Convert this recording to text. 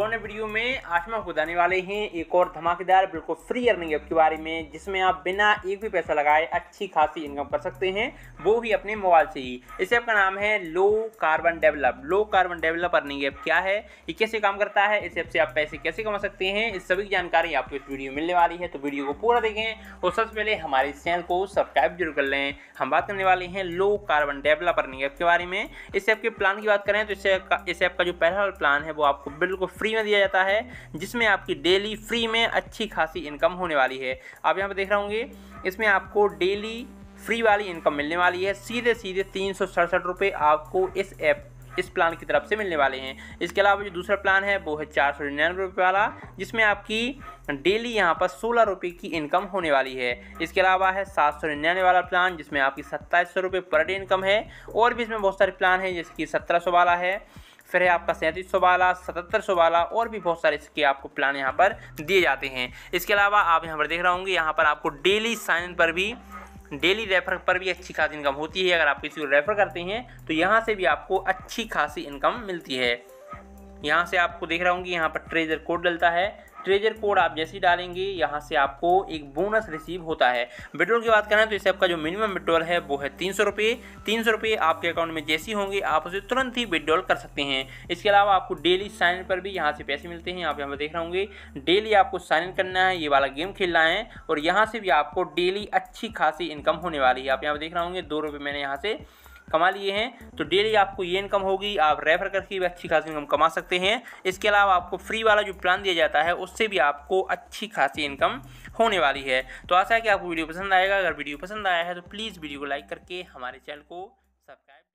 दोनों वीडियो में आज मैं आपको बताने वाले हैं एक और धमाकेदार बिल्कुल फ्री अर्निंग ऐप के बारे में जिसमें आप बिना एक भी पैसा लगाए अच्छी खासी इनकम कर सकते हैं वो भी अपने मोबाइल से ही इस ऐप का नाम है low carbon develop low carbon develop earning app क्या है ये कैसे काम करता है इस ऐप से आप पैसे कैसे कमा सकते हैं इस सभी की जानकारी आपको इस वीडियो मिलने वाली है तो वीडियो को पूरा देखें और सबसे पहले हमारे चैनल को सब्सक्राइब जरूर कर लें हम बात करने वाले हैं low carbon develop earning app के बारे में इस ऐप के प्लान की बात करें तो इस ऐप का जो पहला प्लान है वो आपको बिल्कुल फ्री फ्री में दिया जाता है जिसमें आपकी डेली फ्री में अच्छी खासी इनकम होने वाली है आप यहाँ पर देख रहे होंगे इसमें आपको डेली फ्री वाली इनकम मिलने वाली है सीधे सीधे तीन सौ आपको इस ऐप इस प्लान की तरफ से मिलने वाले हैं इसके अलावा जो दूसरा प्लान है वो है चार सौ निन्यानवे रुपये वाला जिसमें आपकी डेली यहाँ पर सोलह रुपये की इनकम होने वाली है इसके अलावा है सात सौ निन्यानवे वाला प्लान जिसमें आपकी सत्ताईस सौ रुपये पर डे इनकम है और भी इसमें बहुत सारे प्लान हैं जैसे कि सत्रह वाला है फिर है आपका सैंतीस सौ वाला सतहत्तर सौ वाला और भी बहुत सारे इसके आपको प्लान यहाँ पर दिए जाते हैं इसके अलावा आप यहाँ पर देख रहे होंगे यहाँ पर आपको डेली साइन इन पर भी डेली रेफर पर भी अच्छी खासी इनकम होती है अगर आप किसी को रेफर करते हैं तो यहाँ से भी आपको अच्छी खासी इनकम मिलती है यहाँ से आपको देख रहा हूँ कि यहाँ पर ट्रेजर कोड डलता है ट्रेजर कोड आप जैसे ही डालेंगे यहाँ से आपको एक बोनस रिसीव होता है विड्रोल की बात करें तो ऐप आपका जो मिनिमम विड्रोल है वो है तीन सौ रुपये तीन सौ रुपये आपके अकाउंट में जैसी होंगे आप उसे तुरंत ही विड्रॉल कर सकते हैं इसके अलावा आपको डेली साइन इन पर भी यहाँ से पैसे मिलते हैं आप यहाँ पर देख रहे होंगे डेली आपको साइन इन करना है ये वाला गेम खेलना है और यहाँ से भी आपको डेली अच्छी खासी इनकम होने वाली है आप यहाँ पर देख रहे होंगे दो रुपये मैंने यहाँ से कमा लिए हैं तो डेली आपको ये इनकम होगी आप रेफर करके भी अच्छी खासी इनकम कमा सकते हैं इसके अलावा आपको फ्री वाला जो प्लान दिया जाता है उससे भी आपको अच्छी खासी इनकम होने वाली है तो आशा है कि आपको वीडियो पसंद आएगा अगर वीडियो पसंद आया है तो प्लीज़ वीडियो को लाइक करके हमारे चैनल को सब्सक्राइब